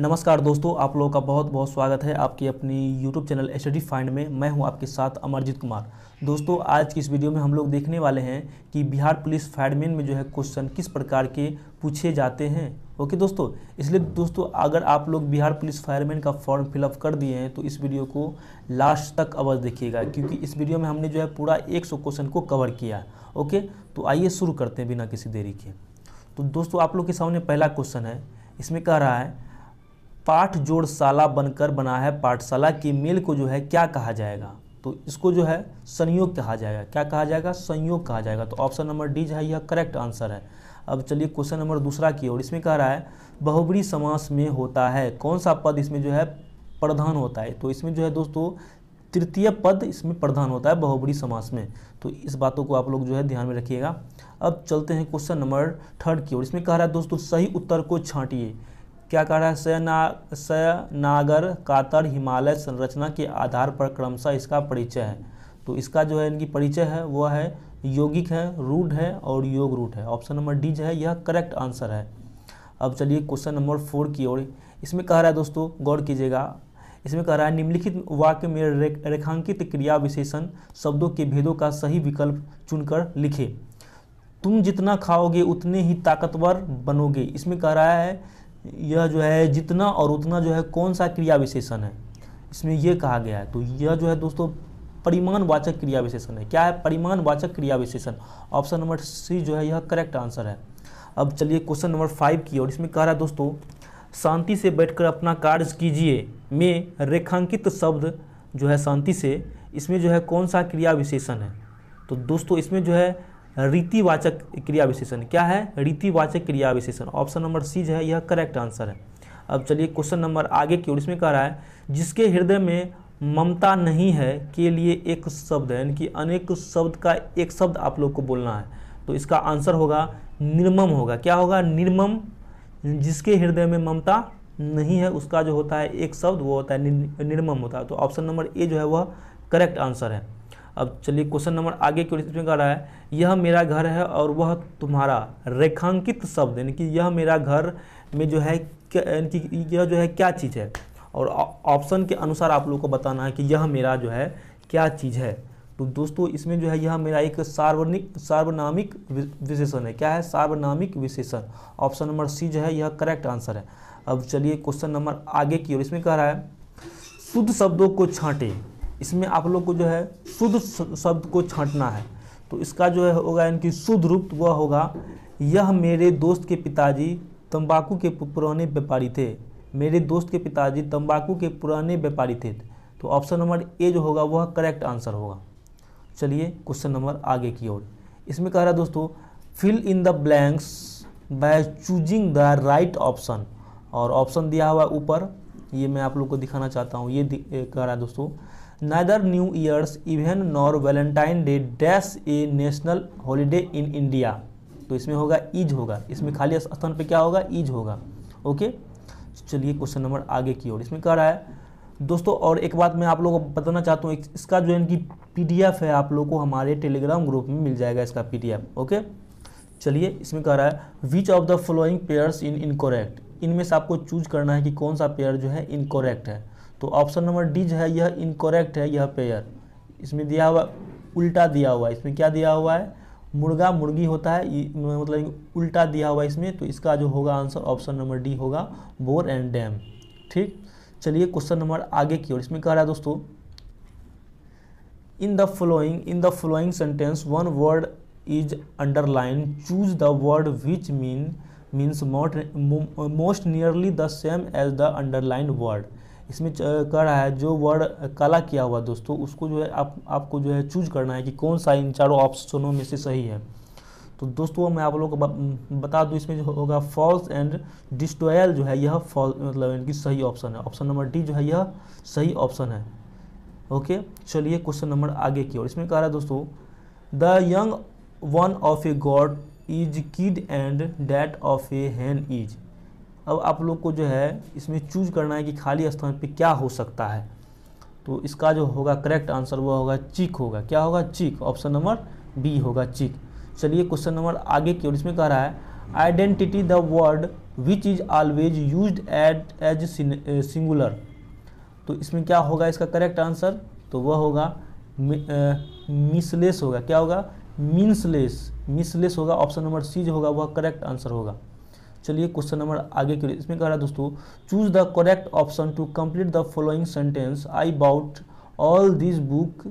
नमस्कार दोस्तों आप लोगों का बहुत बहुत स्वागत है आपकी अपनी YouTube channel H D find में मैं हूं आपके साथ अमरजीत कुमार दोस्तों आज की इस वीडियो में हम लोग देखने वाले हैं कि बिहार पुलिस फायरमैन में जो है क्वेश्चन किस प्रकार के पूछे जाते हैं ओके दोस्तों इसलिए दोस्तों अगर आप लोग बिहार पुलिस फायरमैन का फॉर्म फिलअप कर दिए हैं तो इस वीडियो को लास्ट तक अवश्य देखिएगा क्योंकि इस वीडियो में हमने जो है पूरा एक क्वेश्चन को कवर किया ओके तो आइए शुरू करते हैं बिना किसी देरी के तो दोस्तों आप लोग के सामने पहला क्वेश्चन है इसमें कह रहा है पाठ जोड़शाला बनकर बना है पाठशाला के मेल को जो है क्या कहा जाएगा तो इसको जो है संयोग कहा जाएगा क्या कहा जाएगा संयोग कहा जाएगा तो ऑप्शन नंबर डी जो है यह करेक्ट आंसर है अब चलिए क्वेश्चन नंबर दूसरा की ओर इसमें कह रहा है बहुबरी समास में होता है कौन सा पद इसमें जो है प्रधान होता है तो इसमें जो है दोस्तों तृतीय पद इसमें प्रधान होता है बहुबरी समास में तो इस बातों को आप लोग जो है ध्यान में रखिएगा अब चलते हैं क्वेश्चन नंबर थर्ड की ओर इसमें कह रहा है दोस्तों सही उत्तर को छांटिए क्या कह रहा है सयना सयनागर कातर हिमालय संरचना के आधार पर क्रमशः इसका परिचय है तो इसका जो है इनकी परिचय है वह है यौगिक है रूढ़ है और योग रूट है ऑप्शन नंबर डी जो है यह करेक्ट आंसर है अब चलिए क्वेश्चन नंबर फोर की ओर इसमें कह रहा है दोस्तों गौर कीजिएगा इसमें कह रहा है निम्नलिखित वाक्य में रे, रेखांकित क्रिया विशेषण शब्दों के भेदों का सही विकल्प चुनकर लिखे तुम जितना खाओगे उतने ही ताकतवर बनोगे इसमें कह रहा है यह जो है जितना और उतना जो है कौन सा क्रिया विशेषण है इसमें यह कहा गया है तो यह जो है दोस्तों परिमाणवाचक क्रिया विशेषण है क्या है परिमाणवाचक क्रिया विशेषण ऑप्शन नंबर सी जो है यह करेक्ट आंसर है अब चलिए क्वेश्चन नंबर फाइव की और इसमें कह रहा है दोस्तों शांति से बैठकर अपना कार्य कीजिए में रेखांकित शब्द जो है शांति से इसमें जो है कौन सा क्रिया विशेषण है तो दोस्तों इसमें जो है रीतिवाचक क्रिया विशेषण क्या है रीतिवाचक क्रिया विशेषण ऑप्शन नंबर सी जो है यह करेक्ट आंसर है अब चलिए क्वेश्चन नंबर आगे की ओर इसमें कह रहा है जिसके हृदय में ममता नहीं है के लिए एक शब्द है यानी कि अनेक शब्द का एक शब्द आप लोग को बोलना है तो इसका आंसर होगा निर्मम होगा क्या होगा निर्मम जिसके हृदय में ममता नहीं है उसका जो होता है एक शब्द वो होता है निर्मम होता है तो ऑप्शन नंबर ए जो है वह करेक्ट आंसर है अब चलिए क्वेश्चन नंबर आगे क्यों इसमें कह रहा है यह मेरा घर है और वह तुम्हारा रेखांकित शब्द यानी कि यह मेरा घर में जो है यानी कि यह जो है क्या चीज़ है और ऑप्शन के अनुसार आप लोग को बताना है कि यह मेरा जो है क्या चीज़ है तो दोस्तों इसमें जो है यह मेरा एक सार्वनिक सार्वनामिक विशेषण है क्या है सार्वनामिक विशेषण ऑप्शन नंबर सी जो है यह करेक्ट आंसर है अब चलिए क्वेश्चन नंबर आगे की ओर इसमें कह रहा है शुद्ध शब्दों को छाँटें इसमें आप लोग को जो है शुद्ध शब्द को छांटना है तो इसका जो है होगा इनकी शुद्ध रूप वह होगा यह मेरे दोस्त के पिताजी तंबाकू के पुराने व्यापारी थे मेरे दोस्त के पिताजी तंबाकू के पुराने व्यापारी थे तो ऑप्शन नंबर ए जो होगा वह करेक्ट आंसर होगा चलिए क्वेश्चन नंबर आगे की ओर इसमें कह रहा है दोस्तों fill in the blanks by choosing the right option और ऑप्शन दिया हुआ ऊपर ये मैं आप लोग को दिखाना चाहता हूँ ये कह रहा है दोस्तों neither new year's even nor valentine day dash a national holiday in India तो इसमें होगा ईज होगा इसमें खाली स्थान पे क्या होगा ईज होगा ओके चलिए क्वेश्चन नंबर आगे की ओर इसमें कह रहा है दोस्तों और एक बात मैं आप लोगों को बताना चाहता हूँ इसका जो इनकी पीडीएफ है आप लोगों को हमारे टेलीग्राम ग्रुप में मिल जाएगा इसका पीडीएफ ओके चलिए इसमें कह रहा है which of the following pairs in incorrect इनमें से आपको चूज करना है कि कौन सा पेयर जो है इनकोरेक्ट है तो ऑप्शन नंबर डी जो है यह इनकोरेक्ट है यह पेयर इसमें दिया हुआ उल्टा दिया हुआ है इसमें क्या दिया हुआ है मुर्गा मुर्गी होता है मतलब उल्टा दिया हुआ है इसमें तो इसका जो होगा आंसर ऑप्शन नंबर डी होगा बोर एंड डैम ठीक चलिए क्वेश्चन नंबर आगे की ओर इसमें कह रहा है दोस्तों in the following in the following sentence one word is underline choose the word which mean means most nearly the same as the underline word इसमें कह रहा है जो वर्ड काला किया हुआ दोस्तों उसको जो है आप आपको जो है चूज करना है कि कौन सा इन चारों ऑप्शनों में से सही है तो दोस्तों मैं आप लोगों को बता दूं इसमें जो होगा फॉल्स एंड डिस्टोयल जो है यह फॉल्स मतलब इनकी सही ऑप्शन है ऑप्शन नंबर डी जो है यह सही ऑप्शन है ओके चलिए क्वेश्चन नंबर आगे की और इसमें कह रहा है दोस्तों the young one of a goat is kid and that of a hen is अब आप लोग को जो है इसमें चूज करना है कि खाली स्थान पे क्या हो सकता है तो इसका जो होगा करेक्ट आंसर वो होगा चीक होगा क्या होगा चीक ऑप्शन नंबर बी होगा चीक चलिए क्वेश्चन नंबर आगे की ओर इसमें कह रहा है identify the word which is always use at as singular तो इसमें क्या होगा इसका करेक्ट आंसर तो वह होगा मिसलेस होगा क्या होगा मीन्सलेस मिसलेस होगा ऑप्शन नंबर सी जो होगा वह करेक्ट आंसर होगा चलिए क्वेश्चन नंबर आगे के लिए इसमें कह रहा है दोस्तों choose the correct option to complete the following sentence I bought all this book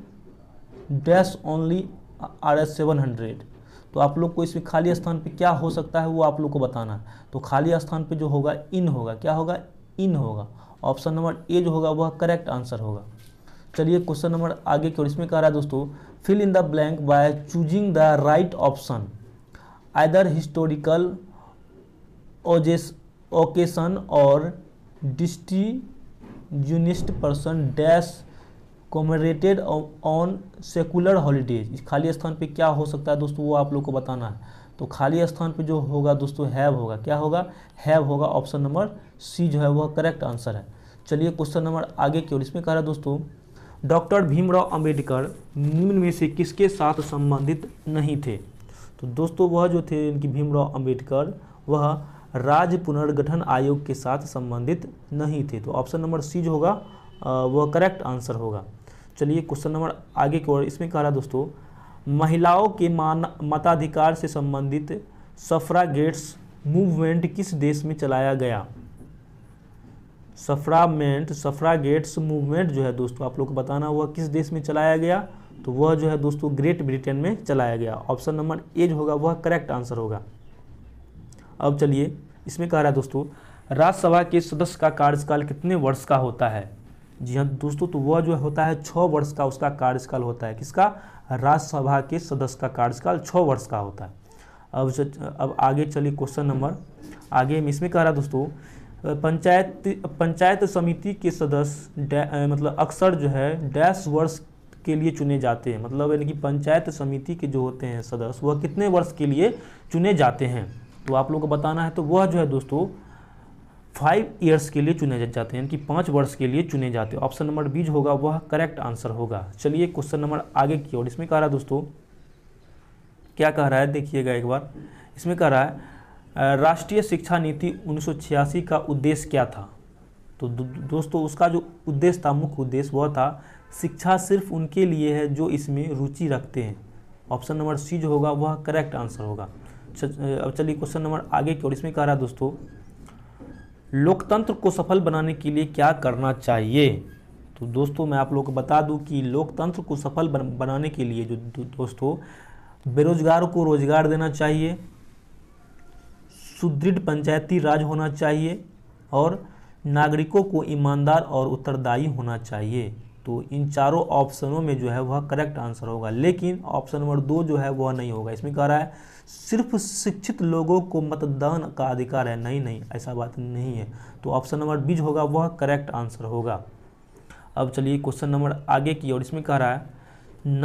dash only R S seven hundred तो आप लोग को इसमें खाली स्थान पे क्या हो सकता है वो आप लोग को बताना है तो खाली स्थान पे जो होगा इन होगा क्या होगा इन होगा ऑप्शन नंबर ए जो होगा वह करेक्ट आंसर होगा चलिए क्वेश्चन नंबर आगे की ओर इसमें कह रहा है दोस्तों fill in the blank by choosing the right option either historical occasion और distinguished person dash commemorated on secular holidays खाली स्थान पे क्या हो सकता है दोस्तों वो आप लोग को बताना है तो खाली स्थान पे जो होगा दोस्तों हैव होगा क्या होगा हैव होगा ऑप्शन नंबर सी जो है वह करेक्ट आंसर है चलिए क्वेश्चन नंबर आगे की ओर इसमें कह रहा है दोस्तों डॉक्टर भीमराव अंबेडकर निम्न में से किसके साथ संबंधित नहीं थे तो दोस्तों वह जो थे इनकी भीमराव अंबेडकर वह राज्य पुनर्गठन आयोग के साथ संबंधित नहीं थे तो ऑप्शन नंबर सी जो होगा वह करेक्ट आंसर होगा चलिए क्वेश्चन नंबर आगे की ओर इसमें कह रहा दोस्तों महिलाओं के मान मताधिकार से संबंधित सफरा गेट्स मूवमेंट किस देश में चलाया गया सफरा गेट्स मूवमेंट जो है दोस्तों आप लोग को बताना हुआ किस देश में चलाया गया तो वह जो है दोस्तों ग्रेट ब्रिटेन में चलाया गया ऑप्शन नंबर ए जो होगा वह करेक्ट आंसर होगा अब चलिए इसमें कह रहा है दोस्तों राज्यसभा के सदस्य का कार्यकाल कितने वर्ष का होता है जी हाँ दोस्तों तो वह जो होता है छः वर्ष का उसका कार्यकाल होता है किसका राज्यसभा के सदस्य का कार्यकाल छः वर्ष का होता है अब अब आगे चलिए क्वेश्चन नंबर आगे में इसमें कह रहा दोस्तों पंचायत पंचायत समिति के सदस्य मतलब अक्सर जो है डैश वर्ष के लिए चुने जाते हैं मतलब यानी कि पंचायत समिति के जो होते हैं सदस्य वह कितने वर्ष के लिए चुने जाते हैं तो आप लोगों को बताना है तो वह जो है दोस्तों फाइव ईयर्स के लिए चुने जाते हैं यानी कि पाँच वर्ष के लिए चुने जाते हैं ऑप्शन नंबर बी जो होगा वह करेक्ट आंसर होगा चलिए क्वेश्चन नंबर आगे की ओर इसमें कह रहा है दोस्तों क्या कह रहा है देखिएगा एक बार इसमें कह रहा है राष्ट्रीय शिक्षा नीति उन्नीस का उद्देश्य क्या था तो दो, दोस्तों उसका जो उद्देश्य था मुख्य उद्देश्य वह था शिक्षा सिर्फ उनके लिए है जो इसमें रुचि रखते हैं ऑप्शन नंबर सी जो होगा वह करेक्ट आंसर होगा अब चलिए क्वेश्चन नंबर आगे की ओर इसमें कह रहा है दोस्तों लोकतंत्र को सफल बनाने के लिए क्या करना चाहिए तो दोस्तों मैं आप लोग को बता दूं कि लोकतंत्र को सफल बनाने के लिए जो दोस्तों बेरोजगारों को रोजगार देना चाहिए सुदृढ़ पंचायती राज होना चाहिए और नागरिकों को ईमानदार और उत्तरदायी होना चाहिए तो इन चारों ऑप्शनों में जो है वह करेक्ट आंसर होगा लेकिन ऑप्शन नंबर दो जो है वह नहीं होगा इसमें कह रहा है सिर्फ शिक्षित लोगों को मतदान का अधिकार है नहीं नहीं ऐसा बात नहीं है तो ऑप्शन नंबर बी जो होगा वह करेक्ट आंसर होगा अब चलिए क्वेश्चन नंबर आगे की और इसमें कह रहा है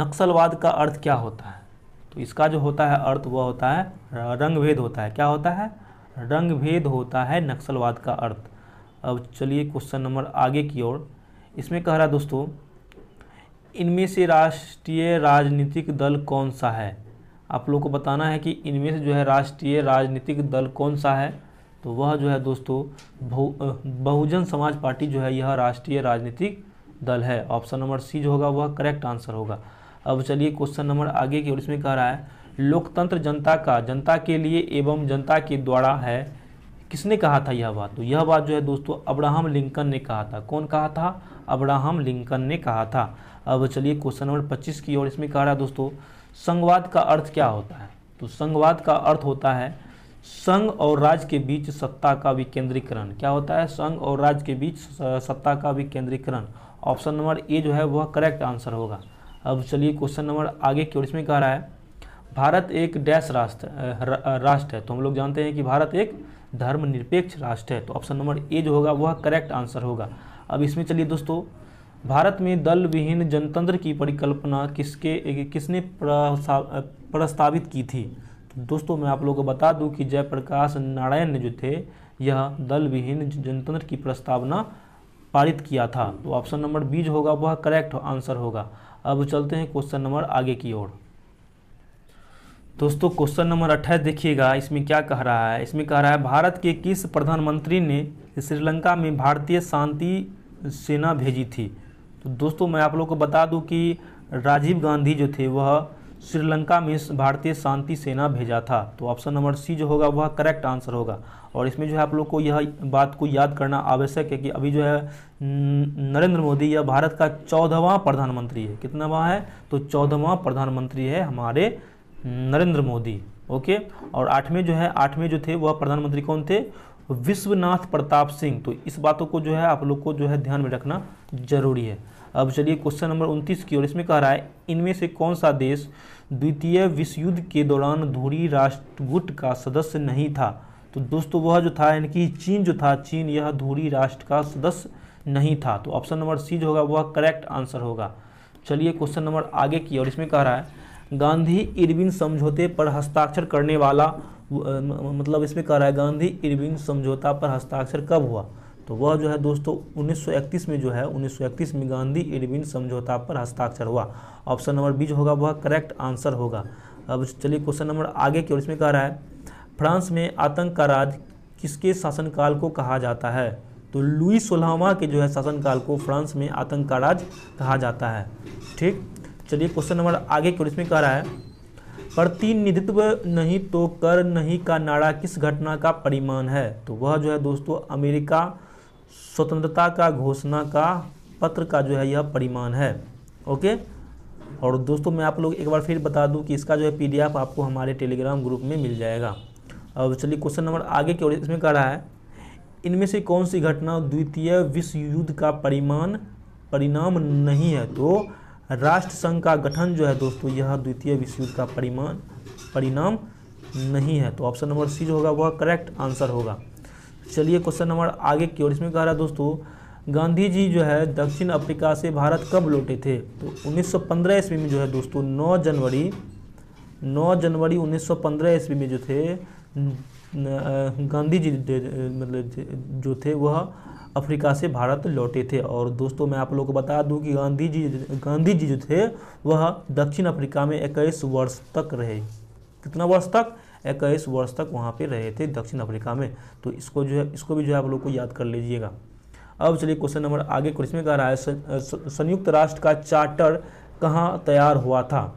नक्सलवाद का अर्थ क्या होता है तो इसका जो होता है अर्थ वह होता है रंगभेद होता है क्या होता है रंगभेद होता है नक्सलवाद का अर्थ अब चलिए क्वेश्चन नंबर आगे की ओर इसमें कह रहा दोस्तों इनमें से राष्ट्रीय राजनीतिक दल कौन सा है आप लोग को बताना है कि इनमें से जो है राष्ट्रीय राजनीतिक दल कौन सा है तो वह जो है दोस्तों बहुजन समाज पार्टी जो है यह राष्ट्रीय राजनीतिक दल है ऑप्शन नंबर सी जो होगा वह करेक्ट आंसर होगा अब चलिए क्वेश्चन नंबर आगे की ओर इसमें कह रहा है लोकतंत्र जनता का जनता के लिए एवं जनता के द्वारा है किसने कहा था यह बात तो यह बात जो है दोस्तों अब्राहम लिंकन ने कहा था कौन कहा था अब्राहम लिंकन ने कहा था अब चलिए क्वेश्चन नंबर 25 की ओर इसमें कह रहा है दोस्तों संघवाद का अर्थ क्या होता है तो संघवाद का अर्थ होता है संघ और राज्य के बीच सत्ता का विकेंद्रीकरण क्या होता है संघ और राज्य के बीच सत्ता का विकेंद्रीकरण ऑप्शन नंबर ए जो है वह करेक्ट आंसर होगा अब चलिए क्वेश्चन नंबर आगे की ओर इसमें कह रहा है भारत एक डैश राष्ट्र राष्ट्र है तो हम लोग जानते हैं कि भारत एक धर्मनिरपेक्ष राष्ट्र है तो ऑप्शन नंबर ए जो होगा वह करेक्ट आंसर होगा अब इसमें चलिए दोस्तों भारत में दल विहीन जनतंत्र की परिकल्पना किसके किसने प्रस्तावित की थी तो दोस्तों मैं आप लोगों को बता दूं कि जयप्रकाश नारायण ने जो थे यह दल विहीन जनतंत्र की प्रस्तावना पारित किया था तो ऑप्शन नंबर बी जो होगा वह करेक्ट आंसर होगा अब चलते हैं क्वेश्चन नंबर आगे की ओर दोस्तों क्वेश्चन नंबर अट्ठाईस देखिएगा इसमें क्या कह रहा है इसमें कह रहा है भारत के किस प्रधानमंत्री ने श्रीलंका में भारतीय शांति सेना भेजी थी तो दोस्तों मैं आप लोग को बता दूं कि राजीव गांधी जो थे वह श्रीलंका में भारतीय शांति सेना भेजा था तो ऑप्शन नंबर सी जो होगा वह करेक्ट आंसर होगा और इसमें जो है आप लोग को यह बात को याद करना आवश्यक है कि अभी जो है नरेंद्र मोदी यह भारत का चौदहवा प्रधानमंत्री है कितनावा है तो चौदहवा प्रधानमंत्री है हमारे नरेंद्र मोदी ओके और आठवें जो है आठवें जो थे वह प्रधानमंत्री कौन थे विश्वनाथ प्रताप सिंह तो इस बातों को जो है आप लोग को जो है ध्यान में रखना जरूरी है अब चलिए क्वेश्चन नंबर उनतीस की ओर इसमें कह रहा है इनमें से कौन सा देश द्वितीय विश्व युद्ध के दौरान धूरी राष्ट्रगुट का सदस्य नहीं था तो दोस्तों वह जो था यानी कि चीन जो था चीन यह धूरी राष्ट्र का सदस्य नहीं था तो ऑप्शन नंबर सी जो होगा वह करेक्ट आंसर होगा चलिए क्वेश्चन नंबर आगे की और इसमें कह रहा है गांधी इरविन समझौते पर हस्ताक्षर करने वाला मतलब इसमें कह रहा है गांधी इरविन समझौता पर हस्ताक्षर कब हुआ तो वह जो है दोस्तों 1931 में जो है 1931 में गांधी इरविन समझौता पर हस्ताक्षर हुआ ऑप्शन नंबर बी होगा वह करेक्ट आंसर होगा अब चलिए क्वेश्चन नंबर आगे की ओर इसमें कह रहा है फ्रांस में आतंक का राज किसके शासनकाल को कहा जाता है तो लुई सोलहवा के जो है शासनकाल को फ्रांस में आतंक का राज कहा जाता है ठीक चलिए क्वेश्चन नंबर आगे की ओर इसमें कह रहा है प्रतिनिधित्व नहीं तो कर नहीं का नारा किस घटना का परिमाण है तो वह जो है दोस्तों अमेरिका स्वतंत्रता का घोषणा का पत्र का जो है यह परिमाण है ओके और दोस्तों मैं आप लोग एक बार फिर बता दूं कि इसका जो है पीडीएफ आपको हमारे टेलीग्राम ग्रुप में मिल जाएगा अब चलिए क्वेश्चन नंबर आगे की ओर इसमें कह रहा है इनमें से कौन सी घटना द्वितीय विश्व युद्ध का परिमाण परिणाम नहीं है तो राष्ट्र संघ का गठन जो है दोस्तों यह द्वितीय विश्व युद्ध का परिमाण परिणाम नहीं है तो ऑप्शन नंबर सी जो होगा वह करेक्ट आंसर होगा चलिए क्वेश्चन नंबर आगे की ओर इसमें कह रहा है दोस्तों गांधी जी जो है दक्षिण अफ्रीका से भारत कब लौटे थे तो 1915 ईस्वी में जो है दोस्तों 9 जनवरी 9 जनवरी 1915 ईस्वी में जो थे गांधी जी मतलब जो थे वह अफ्रीका से भारत लौटे थे और दोस्तों मैं आप लोगों को बता दूं कि गांधी जी गांधी जी जो थे वह दक्षिण अफ्रीका में इक्कीस वर्ष तक रहे कितना वर्ष तक इक्कीस वर्ष तक वहाँ पर रहे थे दक्षिण अफ्रीका में तो इसको जो है इसको भी जो है आप लोग को याद कर लीजिएगा अब चलिए क्वेश्चन नंबर आगे इसमें कह रहा है संयुक्त राष्ट्र का चार्टर कहाँ तैयार हुआ था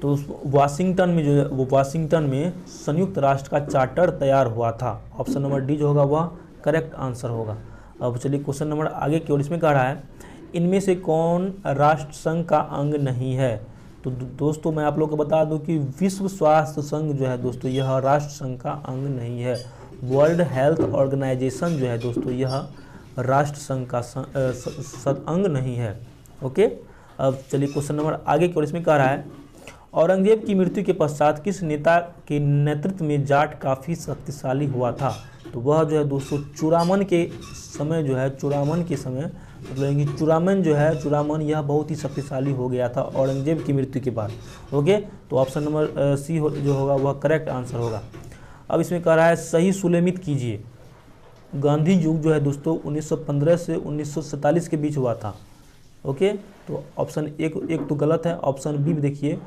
तो वाशिंगटन में जो वो वाशिंगटन में संयुक्त राष्ट्र का चार्टर तैयार हुआ था ऑप्शन नंबर डी जो होगा वह करेक्ट आंसर होगा अब चलिए क्वेश्चन नंबर आगे की ओर इसमें कह रहा है इनमें से कौन राष्ट्र संघ का अंग नहीं है तो दोस्तों मैं आप लोग को बता दूं कि विश्व स्वास्थ्य संघ जो है दोस्तों यह राष्ट्र संघ का अंग नहीं है वर्ल्ड हेल्थ ऑर्गेनाइजेशन जो है दोस्तों यह राष्ट्र संघ का सद अंग नहीं है ओके अब चलिए क्वेश्चन नंबर आगे की ओर इसमें कह रहा है औरंगजेब की मृत्यु के पश्चात किस नेता के नेतृत्व में जाट काफ़ी शक्तिशाली हुआ था तो वह जो है दोस्तों चुरामन के समय जो है चुरामन के समय मतलब कि चुरामन जो है चुरामन यह बहुत ही शक्तिशाली हो गया था औरंगजेब की मृत्यु के बाद ओके तो ऑप्शन नंबर सी हो, जो होगा वह करेक्ट आंसर होगा अब इसमें कह रहा है सही सुलेमित कीजिए गांधी युग जो है दोस्तों 1915 से 1947 के बीच हुआ था ओके तो ऑप्शन एक एक तो गलत है ऑप्शन बी देखिए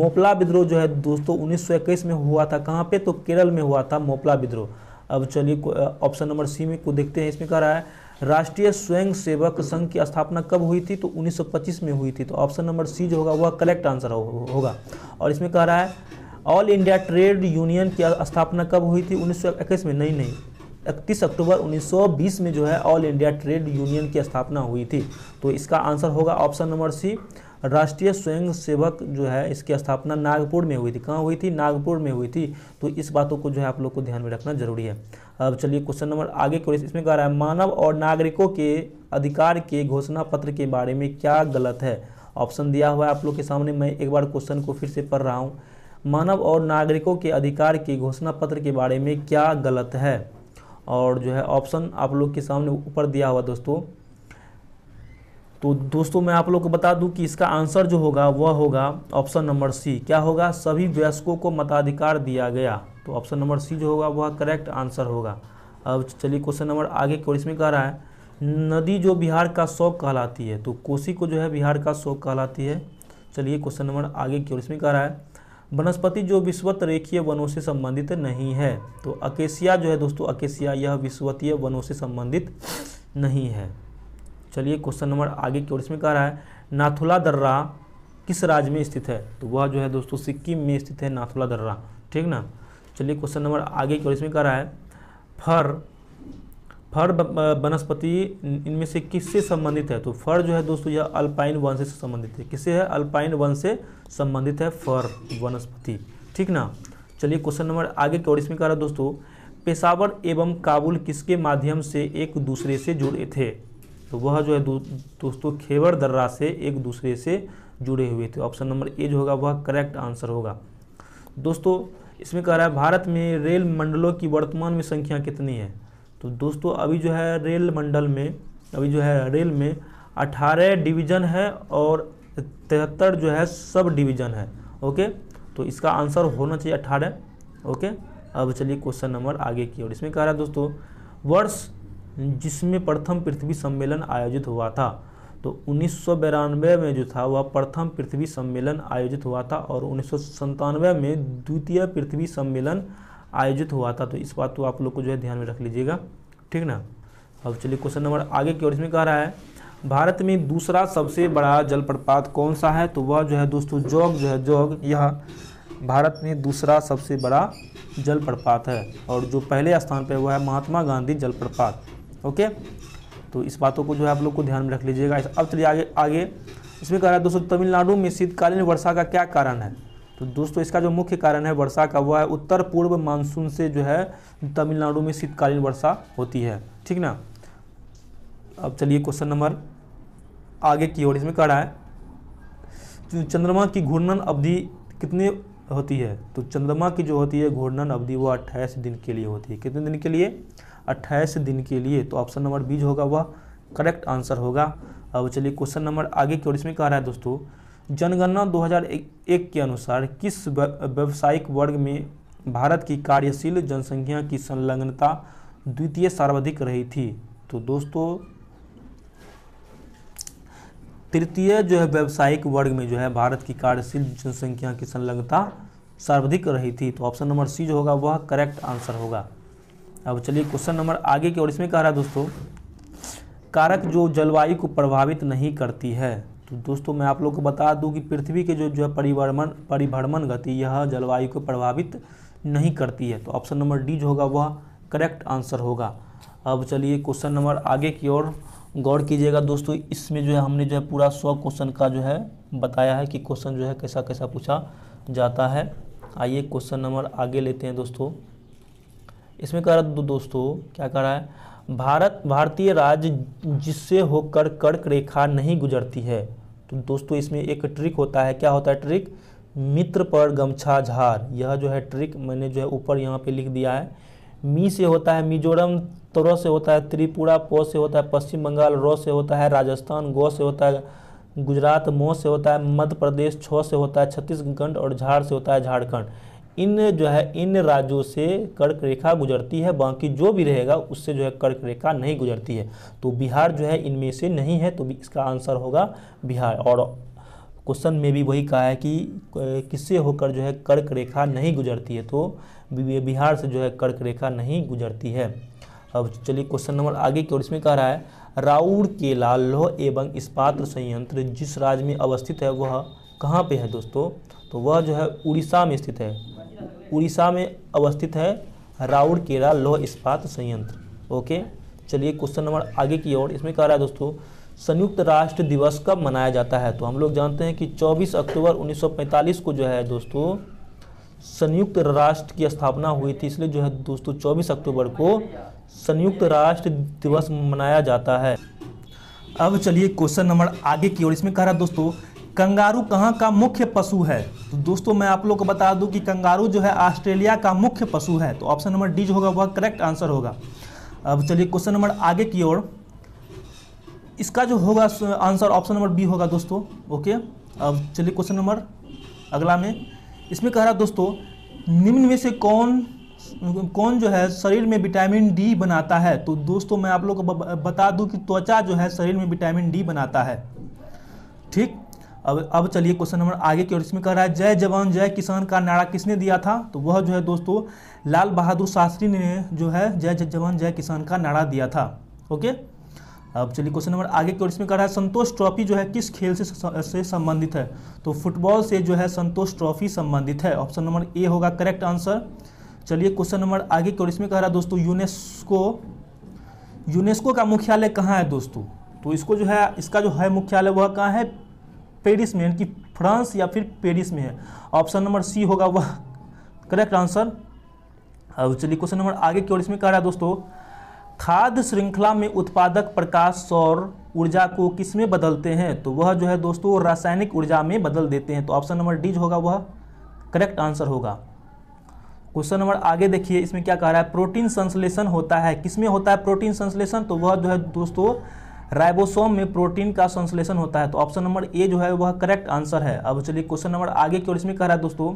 मोपला विद्रोह जो है दोस्तों 1921 में हुआ था कहाँ पे तो केरल में हुआ था मोपला विद्रोह अब चलिए ऑप्शन नंबर सी में को देखते हैं इसमें कह रहा है राष्ट्रीय स्वयं सेवक संघ की स्थापना कब हुई थी तो 1925 में हुई थी तो ऑप्शन नंबर सी जो होगा वह करेक्ट आंसर हो, होगा और इसमें कह रहा है ऑल इंडिया ट्रेड यूनियन की स्थापना कब हुई थी उन्नीस में नहीं नहीं इकतीस अक्टूबर 1920 में जो है ऑल इंडिया ट्रेड यूनियन की स्थापना हुई थी तो इसका आंसर होगा ऑप्शन नंबर सी राष्ट्रीय स्वयं सेवक जो है इसकी स्थापना नागपुर में हुई थी कहाँ हुई थी नागपुर में हुई थी तो इस बातों को जो है आप लोग को ध्यान में रखना जरूरी है अब चलिए क्वेश्चन नंबर आगे क्वेश्चन इसमें कह रहा है मानव और नागरिकों के अधिकार के घोषणा पत्र के बारे में क्या गलत है ऑप्शन दिया हुआ है आप लोग के सामने मैं एक बार क्वेश्चन को फिर से पढ़ रहा हूँ मानव और नागरिकों के अधिकार के घोषणा पत्र के बारे में क्या गलत है और जो है ऑप्शन आप लोग के सामने ऊपर दिया हुआ दोस्तों तो दोस्तों मैं आप लोग को बता दूं कि इसका आंसर जो होगा वह होगा ऑप्शन नंबर सी क्या होगा सभी वयस्कों को मताधिकार दिया गया तो ऑप्शन नंबर सी जो होगा वह करेक्ट आंसर होगा अब चलिए क्वेश्चन नंबर आगे और इसमें कह रहा है नदी जो बिहार का शौक कहलाती है तो कोसी को जो है बिहार का शौक कहलाती है चलिए क्वेश्चन नंबर आगे की इसमें कह रहा है वनस्पति जो विश्वत रेखीय वनों से संबंधित नहीं है तो अकेशिया जो है दोस्तों अकेशिया यह विश्वतीय वनों से संबंधित नहीं है चलिए क्वेश्चन नंबर आगे की ओर इसमें कह रहा है नाथुला दर्रा किस राज्य में स्थित है तो वह जो है दोस्तों सिक्किम में स्थित है नाथुला दर्रा ठीक ना चलिए क्वेश्चन नंबर आगे की ओर इसमें कह रहा है फर फर वनस्पति इनमें से किससे संबंधित है तो फर जो है दोस्तों यह अल्पाइन वंश से संबंधित है किससे है अल्पाइन वंश से संबंधित है फर वनस्पति ठीक ना चलिए क्वेश्चन नंबर आगे की ओर इसमें कह रहा है दोस्तों पेशावर एवं काबुल किसके माध्यम से एक दूसरे से जुड़े थे तो वह जो है दोस्तों खेवर दर्रा से एक दूसरे से जुड़े हुए थे ऑप्शन नंबर ए जो होगा वह करेक्ट आंसर होगा दोस्तों इसमें कह रहा है भारत में रेल मंडलों की वर्तमान में संख्या कितनी है तो दोस्तों अभी जो है रेल मंडल में अभी जो है रेल में अठारह डिवीज़न है और तिहत्तर जो है सब डिवीज़न है ओके तो इसका आंसर होना चाहिए अठारह ओके अब चलिए क्वेश्चन नंबर आगे की और इसमें कह रहा है दोस्तों वर्ष जिसमें प्रथम पृथ्वी सम्मेलन आयोजित हुआ था तो उन्नीस में जो था वह प्रथम पृथ्वी सम्मेलन आयोजित हुआ था और उन्नीस में द्वितीय पृथ्वी सम्मेलन आयोजित हुआ था तो इस बात को आप लोग को जो है ध्यान में रख लीजिएगा ठीक ना अब चलिए क्वेश्चन नंबर आगे की ओर इसमें कह रहा है भारत में दूसरा सबसे बड़ा जलप्रपात कौन सा है तो वह जो है दोस्तों जोग जो है जोग यह भारत में दूसरा सबसे बड़ा जलप्रपात है और जो पहले स्थान पर वह है महात्मा गांधी जलप्रपात ओके तो इस बातों को जो है आप लोग को ध्यान में रख लीजिएगा अब चलिए आगे आगे इसमें कह रहा है दोस्तों तमिलनाडु में शीतकालीन वर्षा का क्या कारण है तो दोस्तों इसका जो मुख्य कारण है वर्षा का वह है उत्तर पूर्व मानसून से जो है तमिलनाडु में शीतकालीन वर्षा होती है ठीक ना अब चलिए क्वेश्चन नंबर आगे की ओर इसमें कह रहा है चंद्रमा की घूर्णन अवधि कितनी होती है तो चंद्रमा की जो होती है घूर्णन अवधि वो अट्ठाईस दिन के लिए होती है कितने दिन के लिए अट्ठाईस दिन के लिए तो ऑप्शन नंबर बी जो होगा वह करेक्ट आंसर होगा अब चलिए क्वेश्चन नंबर आगे की ओर इसमें कह रहा है दोस्तों जनगणना 2001 के अनुसार किस व्यावसायिक वर्ग में भारत की कार्यशील जनसंख्या की संलग्नता द्वितीय सर्वाधिक रही थी तो दोस्तों तृतीय जो है व्यावसायिक वर्ग में जो है भारत की कार्यशील जनसंख्या की संलग्नता सर्वाधिक रही थी तो ऑप्शन नंबर सी जो होगा वह करेक्ट आंसर होगा अब चलिए क्वेश्चन नंबर आगे की ओर इसमें कह रहा है दोस्तों कारक जो जलवायु को प्रभावित नहीं करती है तो दोस्तों मैं आप लोग को बता दूं कि पृथ्वी के जो जो है परिभ्रमण परिभ्रमण गति यह जलवायु को प्रभावित नहीं करती है तो ऑप्शन नंबर डी जो होगा वह करेक्ट आंसर होगा अब चलिए क्वेश्चन नंबर आगे की ओर गौर कीजिएगा दोस्तों इसमें जो है हमने जो है पूरा सौ क्वेश्चन का जो है बताया है कि क्वेश्चन जो है कैसा कैसा पूछा जाता है आइए क्वेश्चन नंबर आगे लेते हैं दोस्तों इसमें कह रहा दो दोस्तों क्या कह रहा है भारत भारतीय राज्य जिससे होकर कर्क रेखा नहीं गुजरती है तो दोस्तों इसमें एक ट्रिक होता है क्या होता है ट्रिक मित्र पर गमछा झार यह जो है ट्रिक मैंने जो है ऊपर यहाँ पे लिख दिया है मी से होता है मिजोरम तरह से होता है त्रिपुरा पो से होता है पश्चिम बंगाल रो से होता है राजस्थान गो से होता है गुजरात मो से होता है मध्य प्रदेश छो से होता है छत्तीसगढ़ और झाड़ से होता है झारखंड इन जो है इन राज्यों से कर्क रेखा गुजरती है बाकी जो भी रहेगा उससे जो है कर्क रेखा नहीं गुजरती है तो बिहार जो है इनमें से नहीं है तो इसका आंसर होगा बिहार और क्वेश्चन में भी वही कहा है कि किससे होकर जो है कर्क रेखा नहीं गुजरती है तो बिहार से जो है कर्क रेखा नहीं गुजरती है अब चलिए क्वेश्चन नंबर आगे की ओर इसमें कह रहा है राउर केला लोह एवं इस्पात संयंत्र जिस राज्य में अवस्थित है वह कहाँ पे है दोस्तों तो वह जो है उड़ीसा में स्थित है उड़ीसा में अवस्थित है राउरकेला लौह इस्पात संयंत्र ओके चलिए क्वेश्चन नंबर आगे की ओर इसमें कह रहा है दोस्तों संयुक्त राष्ट्र दिवस कब मनाया जाता है तो हम लोग जानते हैं कि 24 अक्टूबर 1945 को जो है दोस्तों संयुक्त राष्ट्र की स्थापना हुई थी इसलिए जो है दोस्तों 24 अक्टूबर को संयुक्त राष्ट्र दिवस मनाया जाता है अब चलिए क्वेश्चन नंबर आगे की ओर इसमें कह रहा है दोस्तों कंगारू कहाँ का मुख्य पशु है तो दोस्तों मैं आप लोग को बता दूं कि कंगारू जो है ऑस्ट्रेलिया का मुख्य पशु है तो ऑप्शन नंबर डी जो होगा वह करेक्ट आंसर होगा अब चलिए क्वेश्चन नंबर आगे की ओर इसका जो होगा आंसर ऑप्शन नंबर बी होगा दोस्तों ओके अब चलिए क्वेश्चन नंबर अगला में इसमें कह रहा दोस्तों निम्न में से कौन कौन जो है शरीर में विटामिन डी बनाता है तो दोस्तों मैं आप लोग को बता दूं कि त्वचा जो है शरीर में विटामिन डी बनाता है ठीक अब अब चलिए क्वेश्चन नंबर आगे की ओर इसमें कह रहा है जय जवान जय किसान का नारा किसने दिया था तो वह जो है दोस्तों लाल बहादुर शास्त्री ने जो है जय जवान जय किसान का नारा दिया था ओके अब चलिए क्वेश्चन नंबर आगे की ओर इसमें कह रहा है संतोष ट्रॉफी जो है किस खेल से से संबंधित है तो फुटबॉल से जो है संतोष ट्रॉफी संबंधित है ऑप्शन नंबर ए होगा करेक्ट आंसर चलिए क्वेश्चन नंबर आगे की ओर इसमें कह रहा है दोस्तों यूनेस्को यूनेस्को का मुख्यालय कहाँ है दोस्तों तो इसको जो है इसका जो है मुख्यालय वह कहाँ है पेरिस में यानी कि फ्रांस या फिर पेरिस में है ऑप्शन नंबर सी होगा वह करेक्ट आंसर अब चलिए क्वेश्चन नंबर आगे की ओर इसमें कह रहा है दोस्तों खाद्य श्रृंखला में उत्पादक प्रकाश सौर ऊर्जा को किस में बदलते हैं तो वह जो है दोस्तों रासायनिक ऊर्जा में बदल देते हैं तो ऑप्शन नंबर डी जो होगा वह करेक्ट आंसर होगा क्वेश्चन नंबर आगे देखिए इसमें क्या कह रहा है प्रोटीन संश्लेषण होता है किसमें होता है प्रोटीन संश्लेषण तो वह जो है दोस्तों राइबोसोम में प्रोटीन का संश्लेषण होता है तो ऑप्शन नंबर ए जो है वह करेक्ट आंसर है अब चलिए क्वेश्चन नंबर आगे की ओर इसमें कह रहा है दोस्तों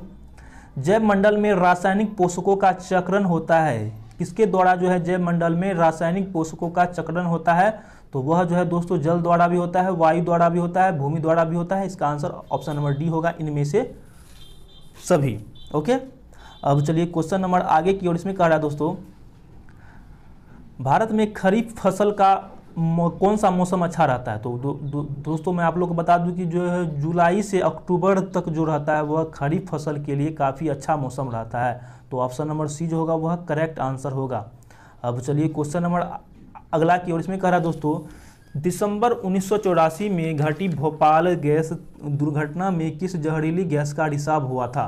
जैव मंडल में रासायनिक पोषकों का चक्रण होता है किसके द्वारा जो है जैव मंडल में रासायनिक पोषकों का चक्रण होता है तो वह जो है दोस्तों जल द्वारा भी होता है वायु द्वारा भी होता है भूमि द्वारा भी होता है इसका आंसर ऑप्शन नंबर डी होगा इनमें से सभी ओके अब चलिए क्वेश्चन नंबर आगे की ओर इसमें कह रहा है दोस्तों भारत में खरीफ फसल का कौन सा मौसम अच्छा रहता है तो दो, दो, दोस्तों मैं आप लोग को बता दूं कि जो है जुलाई से अक्टूबर तक जो रहता है वह खरीफ फसल के लिए काफ़ी अच्छा मौसम रहता है तो ऑप्शन नंबर सी जो होगा वह करेक्ट आंसर होगा अब चलिए क्वेश्चन नंबर अगला की और इसमें कह रहा है दोस्तों दिसंबर उन्नीस में घटी भोपाल गैस दुर्घटना में किस जहरीली गैस का रिसाव हुआ था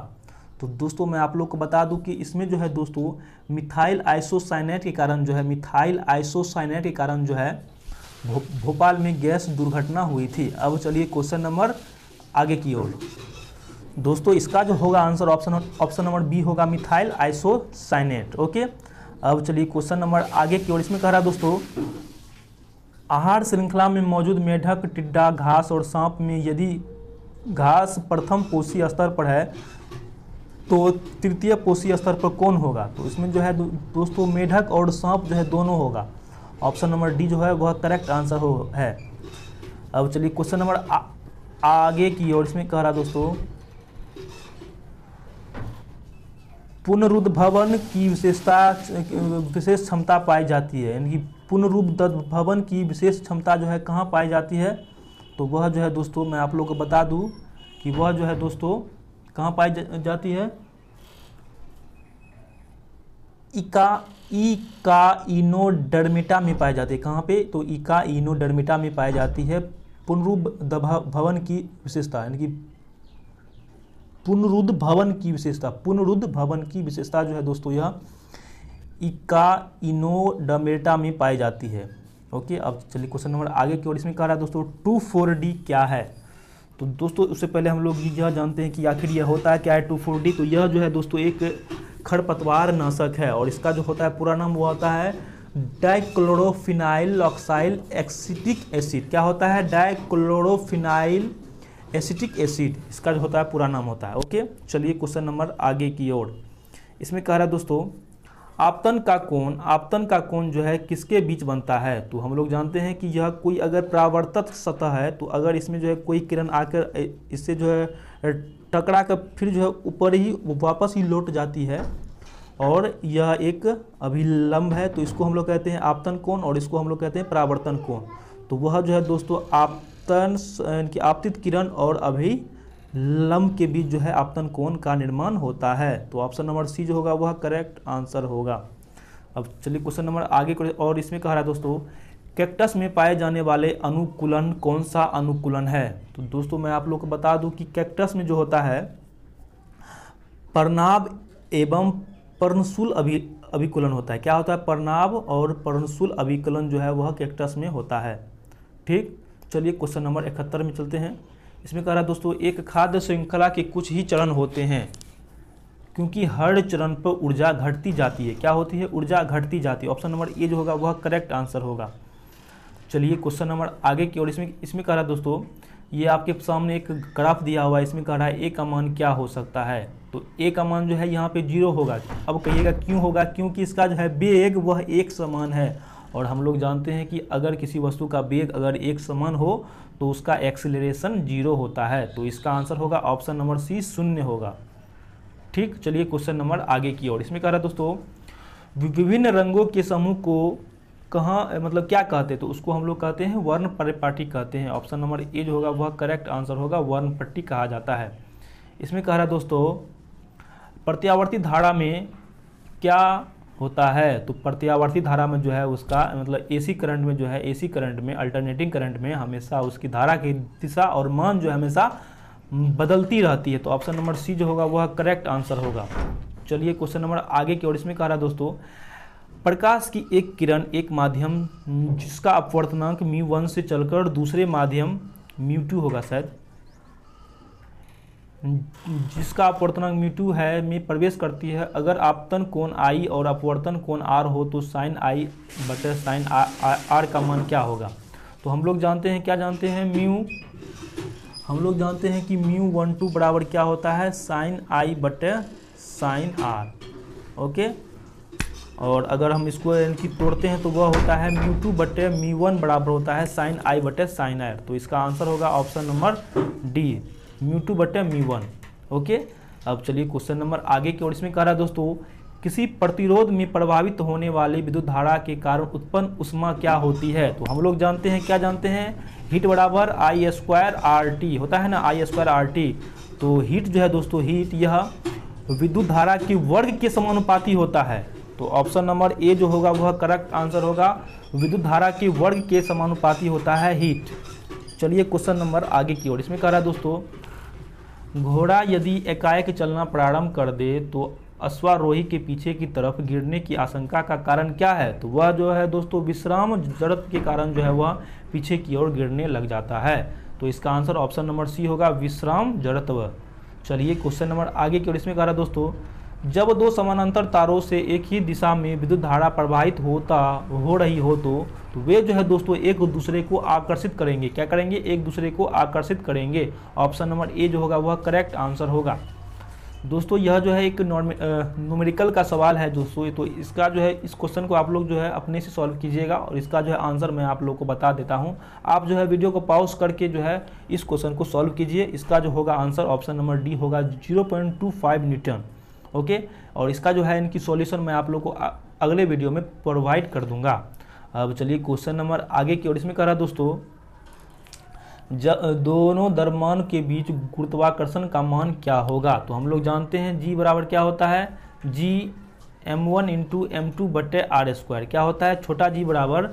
तो दोस्तों मैं आप लोग को बता दूं कि इसमें जो है दोस्तों मिथाइल आइसोसाइनेट के कारण जो है मिथाइल आइसोसाइनेट के कारण जो है भोपाल में गैस दुर्घटना हुई थी अब चलिए क्वेश्चन नंबर आगे की ओर दोस्तों इसका जो होगा answer option option number B होगा मिथाइल आइसोसाइनेट ओके अब चलिए क्वेश्चन नंबर आगे की ओर इसमें कह रहा दोस्तों आहार श्रृंखला में मौजूद मेढक टिड्डा घास और सांप में यदि घास प्रथम पोषी स्तर पर है तो तृतीय पोषी स्तर पर कौन होगा तो इसमें जो है दो, दोस्तों मेढक और सांप जो है दोनों होगा ऑप्शन नंबर डी जो है वह करेक्ट आंसर हो है अब चलिए क्वेश्चन नंबर आगे की ओर इसमें कह रहा दोस्तों पुनरुद्भवन की विशेषता विशेष क्षमता पाई जाती है यानी कि भवन की विशेष क्षमता जो है कहाँ पाई जाती है तो वह जो है दोस्तों मैं आप लोग को बता दूँ कि वह जो है दोस्तों कहाँ पाई जाती है इका इका इनोडर्मिटा में पाई जाती है कहाँ पे तो इका इनोडर्मिटा में पाई जाती है पुनरुद्भवन की विशेषता यानी कि पुनरुद्ध भवन की विशेषता पुनरुद्ध भवन की विशेषता जो है दोस्तों यह इका इनोडर्मिटा में पाई जाती है ओके अब चलिए क्वेश्चन नंबर आगे की ओर इसमें कह रहा है दोस्तों टू फोर डी क्या है तो दोस्तों उससे पहले हम लोग यह जानते हैं कि आखिर यह होता है क्या है टू फोर डी तो यह जो है दोस्तों एक खरपतवार नाशक है और इसका जो होता है पूरा नाम वो होता है डाइक्लोरोफिनाइल ऑक्साइल एक्सिटिक एसिड क्या होता है डाइक्लोरोफिनाइल एसिटिक एसिड इसका जो होता है पूरा नाम होता है ओके चलिए क्वेश्चन नंबर आगे की ओर इसमें कह रहा है दोस्तों आपतन का कोण आपतन का कोण जो है किसके बीच बनता है तो हम लोग जानते हैं कि यह कोई अगर प्रावर्तक सतह है तो अगर इसमें जो है कोई किरण आकर इससे जो है टकरा कर फिर जो है ऊपर ही वापस ही लौट जाती है और यह एक अभिलंब है तो इसको हम लोग कहते हैं आपतन कोण और इसको हम लोग कहते हैं परावर्तन कोण तो वह जो है दोस्तों आपतन इनकी आपतित किरण और अभिलंब के बीच जो है आपतन कोण का निर्माण होता है तो ऑप्शन नंबर सी जो होगा वह करेक्ट आंसर होगा अब चलिए क्वेश्चन नंबर आगे और इसमें कह रहा है दोस्तों कैक्टस में पाए जाने वाले अनुकूलन कौन सा अनुकूलन है तो दोस्तों मैं आप लोग को बता दूं कि कैक्टस में जो होता है परनाब एवं पर्णशूल अभि अभिकुलन होता है क्या होता है परनाब और पर्णशुल अभिकुलन जो है वह कैक्टस में होता है ठीक चलिए क्वेश्चन नंबर इकहत्तर में चलते हैं इसमें कह रहा है दोस्तों एक खाद्य श्रृंखला के कुछ ही चरण होते हैं क्योंकि हर चरण पर ऊर्जा घटती जाती है क्या होती है ऊर्जा घटती जाती है ऑप्शन नंबर ए जो होगा वह करेक्ट आंसर होगा चलिए क्वेश्चन नंबर आगे की ओर इसमें इसमें कह रहा है दोस्तों ये आपके सामने एक ग्राफ दिया हुआ है इसमें कह रहा है ए का मान क्या हो सकता है तो ए का मान जो है यहाँ पे जीरो होगा अब कहिएगा क्यों होगा क्योंकि इसका जो है बेग वह एक समान है और हम लोग जानते हैं कि अगर किसी वस्तु का बेग अगर एक समान हो तो उसका एक्सिलेशन जीरो होता है तो इसका आंसर होगा ऑप्शन नंबर सी शून्य होगा ठीक चलिए क्वेश्चन नंबर आगे की ओर इसमें कह रहा है दोस्तों विभिन्न रंगों के समूह को कहाँ मतलब क्या कहते हैं तो उसको हम लोग कहते हैं वर्ण परिपाटी कहते हैं ऑप्शन नंबर ए जो होगा वह करेक्ट आंसर होगा वर्ण पट्टी कहा जाता है इसमें कह रहा है दोस्तों प्रत्यावर्ती धारा में क्या होता है तो प्रत्यावर्ती धारा में जो है उसका मतलब एसी करंट में जो है एसी करंट में अल्टरनेटिंग करंट में हमेशा उसकी धारा की दिशा और मान जो है हमेशा बदलती रहती है तो ऑप्शन नंबर सी जो होगा वह करेक्ट आंसर होगा चलिए क्वेश्चन नंबर आगे की ओर इसमें कह रहा है दोस्तों प्रकाश की एक किरण एक माध्यम जिसका अपवर्तनांक म्यू वन से चलकर दूसरे माध्यम म्यू टू होगा शायद जिसका अपवर्तनांक म्यू टू है में प्रवेश करती है अगर आपतन कोण आई और अपवर्तन कोण आर हो तो साइन आई बटे साइन आर का मान क्या होगा तो हम लोग जानते हैं क्या जानते हैं म्यू हम लोग जानते हैं कि म्यू वन टू बराबर क्या होता है साइन आई बटे साइन आर ओके और अगर हम इसको इनकी तोड़ते हैं तो वह होता है म्यू टू बटे म्यू वन बराबर होता है साइन आई बटे साइन आर तो इसका आंसर होगा option number D mu two बटे म्यू वन ओके अब चलिए क्वेश्चन नंबर आगे की ओर इसमें कह रहा है दोस्तों किसी प्रतिरोध में प्रभावित होने वाली विद्युत धारा के कारण उत्पन्न उष्मा क्या होती है तो हम लोग जानते हैं क्या जानते हैं हीट बराबर आई स्क्वायर आर टी होता है ना आई स्क्वायर आर टी तो हीट जो है दोस्तों हीट यह विद्युत धारा के वर्ग के समानुपाती होता है तो ऑप्शन नंबर ए जो होगा वह करेक्ट आंसर होगा विद्युत धारा के वर्ग के समानुपाती होता है हीट चलिए क्वेश्चन नंबर आगे की ओर इसमें कह रहा है दोस्तों घोड़ा यदि एकाएक चलना प्रारंभ कर दे तो अश्वारोही के पीछे की तरफ गिरने की आशंका का कारण क्या है तो वह जो है दोस्तों विश्राम जड़त के कारण जो है वह पीछे की ओर गिरने लग जाता है तो इसका आंसर ऑप्शन नंबर सी होगा विश्राम जड़त्व चलिए क्वेश्चन नंबर आगे की ओर इसमें कह रहा है दोस्तों जब दो समानांतर तारों से एक ही दिशा में विद्युत धारा प्रवाहित होता हो रही हो तो, तो, वे जो है दोस्तों एक दूसरे को आकर्षित करेंगे क्या करेंगे एक दूसरे को आकर्षित करेंगे ऑप्शन नंबर ए जो होगा वह करेक्ट आंसर होगा दोस्तों यह जो है एक नॉर्मिकल का सवाल है दोस्तों तो इसका जो है इस क्वेश्चन को आप लोग जो है अपने से सॉल्व कीजिएगा और इसका जो है आंसर मैं आप लोग को बता देता हूँ आप जो है वीडियो को पॉज करके जो है इस क्वेश्चन को सॉल्व कीजिए इसका जो होगा आंसर ऑप्शन नंबर डी होगा zero point two five newton okay और इसका जो है इनकी सॉल्यूशन मैं आप लोग को अगले वीडियो में प्रोवाइड कर दूंगा अब चलिए क्वेश्चन नंबर आगे की ओर इसमें कह रहा दोस्तों दोनों दरमान के बीच गुरुत्वाकर्षण का मान क्या होगा तो हम लोग जानते हैं जी बराबर क्या होता है G M one into M two बटे आर स्क्वायर क्या होता है छोटा जी बराबर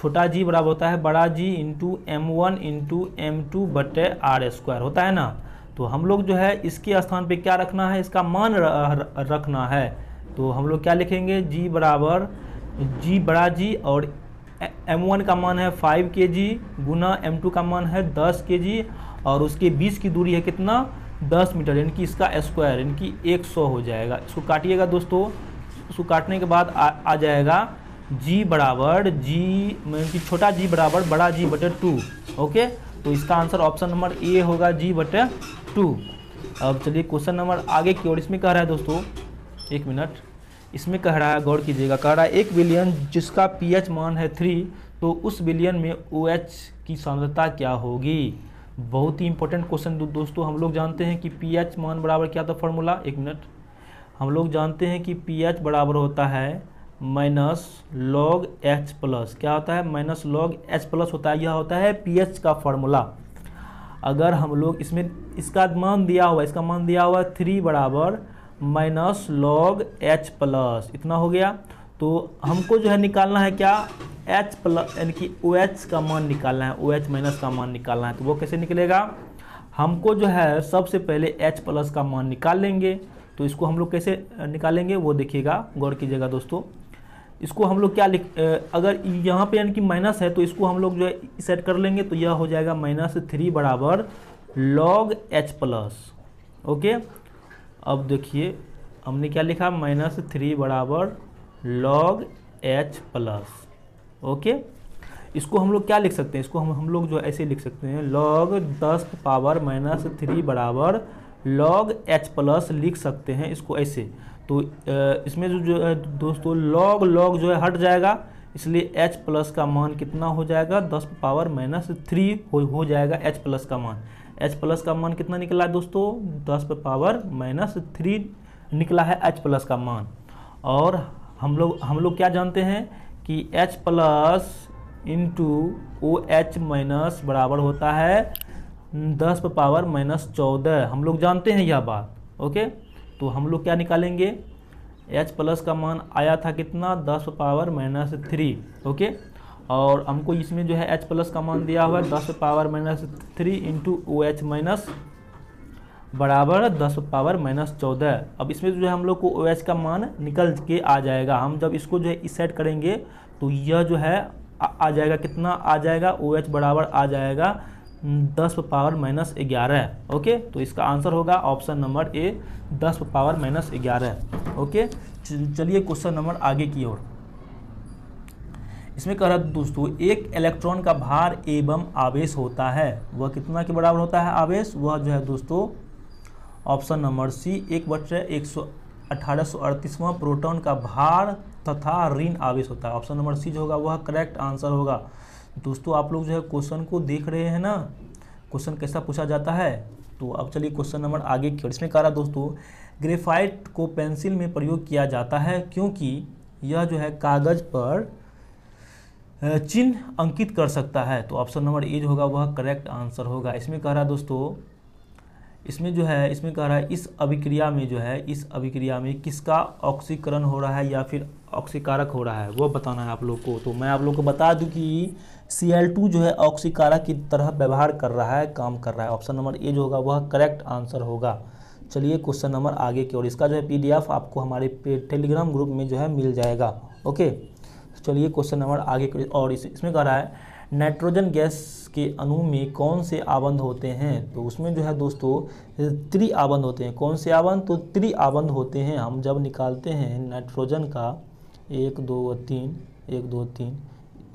छोटा जी बराबर होता है बड़ा G into M one into M two बटे आर स्क्वायर होता है ना तो हम लोग जो है इसके स्थान पे क्या रखना है इसका मान रखना है तो हम लोग क्या लिखेंगे जी बराबर जी बड़ा जी और एम वन का मान है फाइव के जी गुना एम टू का मान है दस के जी और उसके बीच की दूरी है कितना दस मीटर यानी कि इसका स्क्वायर यानी कि एक सौ हो जाएगा इसको काटिएगा दोस्तों इसको काटने के बाद आ, आ जाएगा जी बराबर जी मतलब कि छोटा जी बराबर बड़ा जी बटे टू ओके तो इसका आंसर ऑप्शन नंबर ए होगा जी बटे टू अब चलिए क्वेश्चन नंबर आगे की ओर इसमें कह रहा है दोस्तों एक मिनट इसमें कह रहा है गौर कीजिएगा कह रहा है एक विलियन जिसका पीएच मान है थ्री तो उस विलियन में ओ OH की सांद्रता क्या होगी बहुत ही इंपॉर्टेंट क्वेश्चन दो, दोस्तों हम लोग जानते हैं कि पी मान बराबर क्या था फॉर्मूला एक मिनट हम लोग जानते हैं कि पी बराबर होता है माइनस लॉग एच प्लस क्या होता है माइनस लॉग एच प्लस होता है यह होता है पीएच का फॉर्मूला अगर हम लोग इसमें इसका मान दिया हुआ इसका मान दिया हुआ थ्री बराबर माइनस लॉग एच प्लस इतना हो गया तो हमको जो है निकालना है क्या एच प्लस यानी कि ओ एच का मान निकालना है ओ एच माइनस का मान निकालना है तो वो कैसे निकलेगा हमको जो है सबसे पहले एच प्लस का मान निकाल लेंगे तो इसको हम लोग कैसे निकालेंगे वो देखिएगा गौर कीजिएगा दोस्तों इसको हम लोग क्या लिख अगर यहाँ पे यानी कि माइनस है तो इसको हम लोग जो है सेट कर लेंगे तो यह हो जाएगा माइनस थ्री बराबर लॉग एच प्लस ओके अब देखिए हमने क्या लिखा माइनस थ्री बराबर लॉग एच प्लस ओके इसको हम लोग क्या लिख सकते हैं इसको हम हम लोग जो ऐसे लिख सकते हैं लॉग दस पावर माइनस थ्री बराबर लॉग एच प्लस लिख सकते हैं इसको ऐसे तो इसमें जो जो है दोस्तों लॉग लॉग जो है हट जाएगा इसलिए h प्लस का मान कितना हो जाएगा 10 पावर माइनस थ्री हो, हो जाएगा h प्लस का मान h प्लस का मान कितना निकला है दोस्तों 10 पावर माइनस थ्री निकला है h प्लस का मान और हम लोग हम लोग क्या जानते हैं कि h plus into O H minus बराबर होता है दस पावर माइनस चौदह हम लोग जानते हैं यह बात ओके तो हम लोग क्या निकालेंगे एच प्लस का मान आया था कितना दस पावर माइनस थ्री ओके और हमको इसमें जो है एच प्लस का मान दिया हुआ है दस power minus three into O H minus बराबर दस पावर माइनस चौदह अब इसमें जो है हम लोग को ओ एच का मान निकल के आ जाएगा हम जब इसको जो है इस सेट करेंगे तो यह जो है आ, आ जाएगा कितना आ जाएगा ओ एच बराबर आ जाएगा दस पावर माइनस ग्यारह ओके तो इसका आंसर होगा ऑप्शन नंबर ए दस पावर माइनस ग्यारह ओके चलिए क्वेश्चन नंबर आगे की ओर इसमें कह रहा दोस्तों एक इलेक्ट्रॉन का भार एवं आवेश होता है वह कितना के बराबर होता है आवेश वह जो है दोस्तों ऑप्शन नंबर सी एक बच्चे एक सौ अठारह सौ अड़तीसवां प्रोटॉन का भार तथा ऋण आवेश होता है ऑप्शन नंबर सी जो होगा वह करेक्ट आंसर होगा दोस्तों आप लोग जो है क्वेश्चन को देख रहे हैं ना क्वेश्चन कैसा पूछा जाता है तो अब चलिए क्वेश्चन नंबर आगे की ओर इसमें कह रहा दोस्तों ग्रेफाइट को पेंसिल में प्रयोग किया जाता है क्योंकि यह जो है कागज़ पर चिन्ह अंकित कर सकता है तो ऑप्शन नंबर ए जो होगा वह करेक्ट आंसर होगा इसमें कह रहा है दोस्तों इसमें जो है इसमें कह रहा है इस अभिक्रिया में जो है इस अभिक्रिया में किसका ऑक्सीकरण हो रहा है या फिर ऑक्सीकारक हो रहा है वो बताना है आप लोग को तो मैं आप लोग को बता दूं कि सी एल टू जो है ऑक्सीकारक की तरह व्यवहार कर रहा है काम कर रहा है ऑप्शन नंबर ए जो होगा वह करेक्ट आंसर होगा चलिए क्वेश्चन नंबर आगे की ओर इसका जो है पीडीएफ आपको हमारे टेलीग्राम ग्रुप में जो है मिल जाएगा ओके चलिए क्वेश्चन नंबर आगे की और इस, इसमें कह रहा है नाइट्रोजन गैस के अणु में कौन से आबंध होते हैं तो उसमें जो है दोस्तों त्रि आबंध होते हैं कौन से आबंध तो त्रि आबंध होते हैं हम जब निकालते हैं नाइट्रोजन का एक दो और तीन एक दो तीन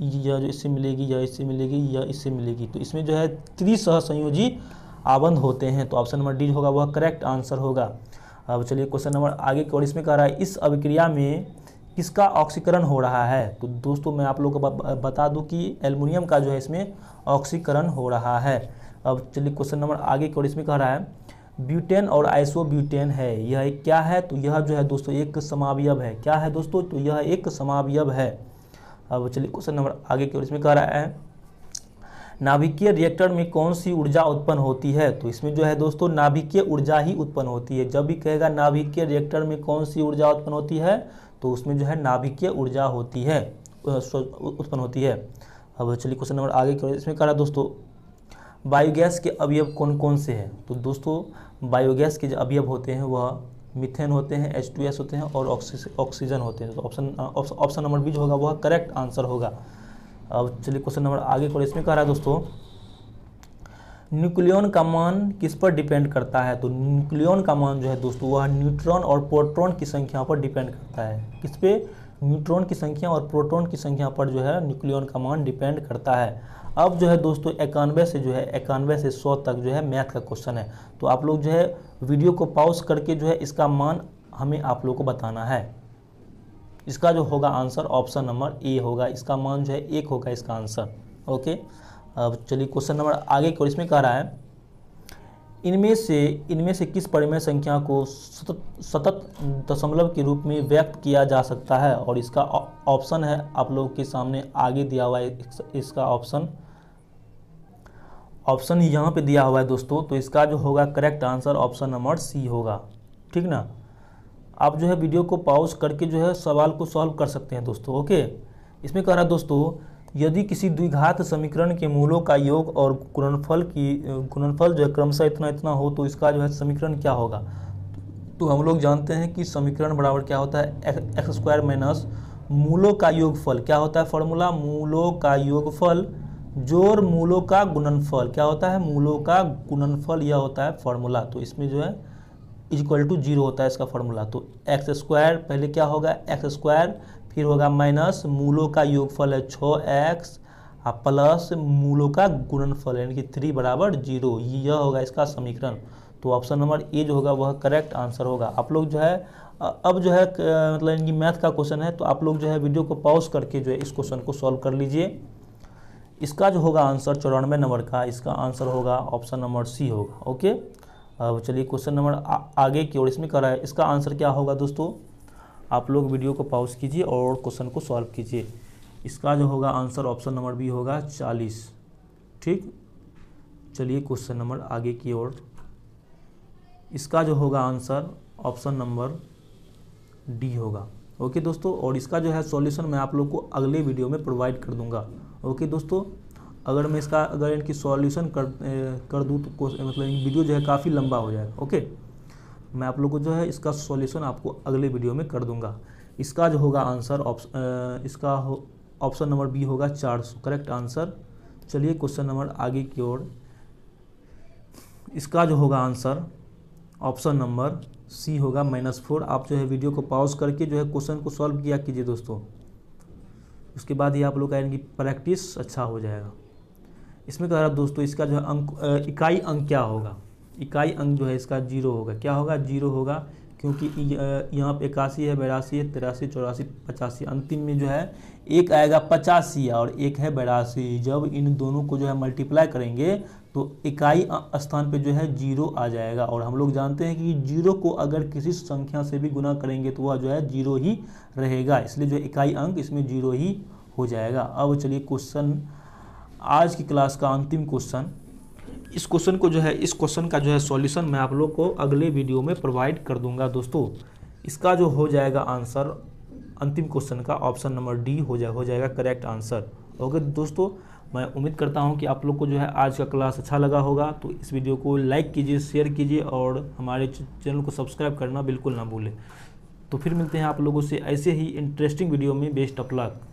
या जो इससे मिलेगी या इससे मिलेगी या इससे मिलेगी तो इसमें जो है त्रिसह संयोजी आबंध होते हैं तो ऑप्शन नंबर डी होगा वह करेक्ट आंसर होगा अब चलिए क्वेश्चन नंबर आगे की ओर इसमें कह रहा है इस अभिक्रिया में किसका ऑक्सीकरण हो रहा है तो दोस्तों मैं आप लोगों को बता दूं कि एल्युमिनियम का जो है इसमें ऑक्सीकरण हो रहा है अब चलिए क्वेश्चन नंबर आगे की ओर इसमें कह रहा है ब्यूटेन और आइसोब्यूटेन है यह एक क्या है तो यह जो है दोस्तों एक समावयव है क्या है दोस्तों तो यह एक समावयव है अब चलिए क्वेश्चन नंबर आगे की ओर इसमें कह रहा है नाभिकीय रिएक्टर में कौन सी ऊर्जा उत्पन्न होती है तो इसमें जो है दोस्तों नाभिकीय ऊर्जा ही उत्पन्न होती है जब भी कहेगा नाभिकीय रिएक्टर में कौन सी ऊर्जा उत्पन्न होती है तो उसमें जो है नाभिकीय ऊर्जा होती है उत्पन्न होती है अब चलिए क्वेश्चन नंबर आगे की ओर इसमें कह रहा है दोस्तों बायोगैस के अवयव कौन कौन से हैं तो दोस्तों बायोगैस के जो अवयव होते हैं वह मिथेन होते हैं एच टू एस होते हैं और ऑक्सीजन होते हैं तो ऑप्शन ऑप्शन नंबर बी जो होगा वह करेक्ट आंसर होगा अब चलिए क्वेश्चन नंबर आगे को इसमें कह रहा है दोस्तों न्यूक्लियन का मान किस पर डिपेंड करता है तो न्यूक्लियन का मान जो है दोस्तों वह न्यूट्रॉन और प्रोटॉन की संख्या पर डिपेंड करता है किस पे न्यूट्रॉन की संख्या और प्रोटॉन की संख्या पर जो है न्यूक्लियन का मान डिपेंड करता है अब जो है दोस्तों इक्यानवे से जो है इक्यानवे से सौ तक जो है मैथ का क्वेश्चन है तो आप लोग जो है वीडियो को पॉज करके जो है इसका मान हमें आप लोग को बताना है इसका जो होगा आंसर ऑप्शन नंबर ए होगा इसका मान जो है एक होगा इसका आंसर ओके अब चलिए क्वेश्चन नंबर आगे और इसमें कह रहा है इनमें से इनमें से किस परिमेय संख्या को सतत सतत दशमलव के रूप में व्यक्त किया जा सकता है और इसका ऑप्शन है आप लोगों के सामने आगे दिया हुआ है इसका ऑप्शन ऑप्शन यहाँ पे दिया हुआ है दोस्तों तो इसका जो होगा correct answer option number C होगा ठीक ना आप जो है वीडियो को पॉज करके जो है सवाल को सॉल्व कर सकते हैं दोस्तों ओके इसमें कह रहा है दोस्तों यदि किसी द्विघात समीकरण के मूलों का योग और गुणनफल की गुणनफल जो है क्रमशः इतना इतना हो तो इसका जो है समीकरण क्या होगा तो हम लोग जानते हैं कि समीकरण बराबर क्या होता है एक्स स्क्वायर माइनस मूलों का योगफल क्या होता है फॉर्मूला मूलों का योगफल जोर मूलों का गुणनफल क्या होता है मूलों का गुणनफल यह होता है फॉर्मूला तो इसमें जो है इज इक्वल टू जीरो होता है इसका फॉर्मूला तो एक्स स्क्वायर पहले क्या होगा एक्स स्क्वायर फिर होगा माइनस मूलों का योगफल है छः एक्स और प्लस मूलों का गुणनफल यानी कि थ्री बराबर जीरो यह होगा इसका समीकरण तो ऑप्शन नंबर ए जो होगा वह करेक्ट आंसर होगा आप लोग जो है अब जो है मतलब इनकी मैथ का क्वेश्चन है तो आप लोग जो है वीडियो को पॉज करके जो है इस क्वेश्चन को सॉल्व कर लीजिए इसका जो होगा आंसर चौरानवे नंबर का इसका आंसर होगा ऑप्शन नंबर सी होगा ओके अब चलिए क्वेश्चन नंबर आगे की ओर इसमें करा है इसका आंसर क्या होगा दोस्तों आप लोग वीडियो को पॉज कीजिए और क्वेश्चन को सॉल्व कीजिए इसका जो होगा आंसर ऑप्शन नंबर बी होगा चालीस ठीक चलिए क्वेश्चन नंबर आगे की ओर इसका जो होगा answer option number D okay ओके दोस्तों और इसका जो है सॉल्यूशन मैं आप लोग को अगले वीडियो में प्रोवाइड कर दूंगा ओके दोस्तों अगर मैं इसका अगर इनकी सॉल्यूशन कर कर दूँ तो मतलब वीडियो जो है काफ़ी लंबा हो जाएगा ओके मैं आप लोग को जो है इसका सॉल्यूशन आपको अगले वीडियो में कर दूंगा इसका जो होगा आंसर ऑप्शन इसका ऑप्शन नंबर बी होगा चार सौ करेक्ट आंसर चलिए क्वेश्चन नंबर आगे की ओर इसका जो होगा आंसर ऑप्शन नंबर सी होगा माइनस फोर आप जो है वीडियो को पॉज करके जो है क्वेश्चन को सॉल्व किया कीजिए दोस्तों उसके बाद ही आप लोग का प्रैक्टिस अच्छा हो जाएगा इसमें कह तो रहा दोस्तों इसका जो है अंक इकाई अंक क्या होगा इकाई अंक जो है इसका जीरो होगा क्या होगा जीरो होगा क्योंकि यहाँ पे इक्यासी है बयासी है तिरासी चौरासी पचासी अंतिम में जो है एक आएगा पचासी और एक है बयासी जब इन दोनों को जो है मल्टीप्लाई करेंगे तो इकाई स्थान पे जो है जीरो आ जाएगा और हम लोग जानते हैं कि जीरो को अगर किसी संख्या से भी गुना करेंगे तो वह जो है जीरो ही रहेगा इसलिए जो इकाई अंक इसमें जीरो ही हो जाएगा अब चलिए क्वेश्चन आज की क्लास का अंतिम क्वेश्चन इस क्वेश्चन को जो है इस क्वेश्चन का जो है सॉल्यूशन मैं आप लोग को अगले वीडियो में प्रोवाइड कर दूंगा दोस्तों इसका जो हो जाएगा आंसर अंतिम क्वेश्चन का ऑप्शन नंबर डी हो जाए हो जाएगा करेक्ट आंसर ओके दोस्तों मैं उम्मीद करता हूं कि आप लोग को जो है आज का क्लास अच्छा लगा होगा तो इस वीडियो को लाइक कीजिए शेयर कीजिए और हमारे चैनल को सब्सक्राइब करना बिल्कुल ना भूलें तो फिर मिलते हैं आप लोगों से ऐसे ही इंटरेस्टिंग वीडियो में बेस्ट ऑफ लक